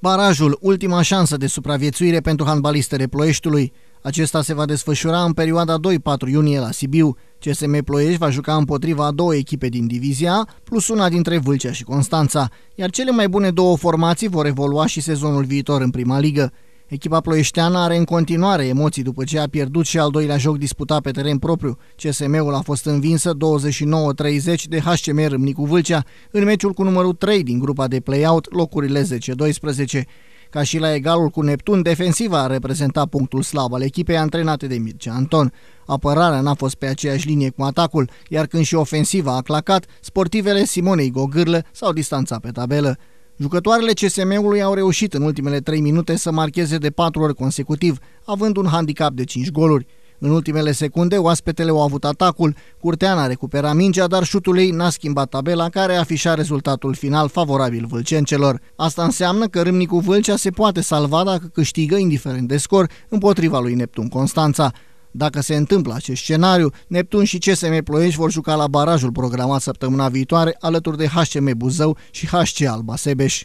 Barajul, ultima șansă de supraviețuire pentru handbalistele Ploieștiului. Acesta se va desfășura în perioada 2-4 iunie la Sibiu. CSM Ploiești va juca împotriva a două echipe din divizia, plus una dintre Vâlcea și Constanța, iar cele mai bune două formații vor evolua și sezonul viitor în prima ligă. Echipa ploieșteană are în continuare emoții după ce a pierdut și al doilea joc disputat pe teren propriu. CSM-ul a fost învinsă 29-30 de HCM Râmnicu Vâlcea în meciul cu numărul 3 din grupa de play-out, locurile 10-12. Ca și la egalul cu Neptun, defensiva a reprezentat punctul slab al echipei antrenate de Mircea Anton. Apărarea n-a fost pe aceeași linie cu atacul, iar când și ofensiva a clacat, sportivele Simonei Gogârlă s-au distanțat pe tabelă. Jucătoarele CSM-ului au reușit în ultimele 3 minute să marcheze de 4 ori consecutiv, având un handicap de 5 goluri. În ultimele secunde, oaspetele au avut atacul, Curteana recupera mingea, dar șutul ei n-a schimbat tabela care afișa rezultatul final favorabil vâlcencelor. Asta înseamnă că Râmnicu Vâlcea se poate salva dacă câștigă, indiferent de scor, împotriva lui Neptun Constanța. Dacă se întâmplă acest scenariu, Neptun și CSM Ploiești vor juca la barajul programat săptămâna viitoare alături de HCM Buzău și HC Alba Sebeș.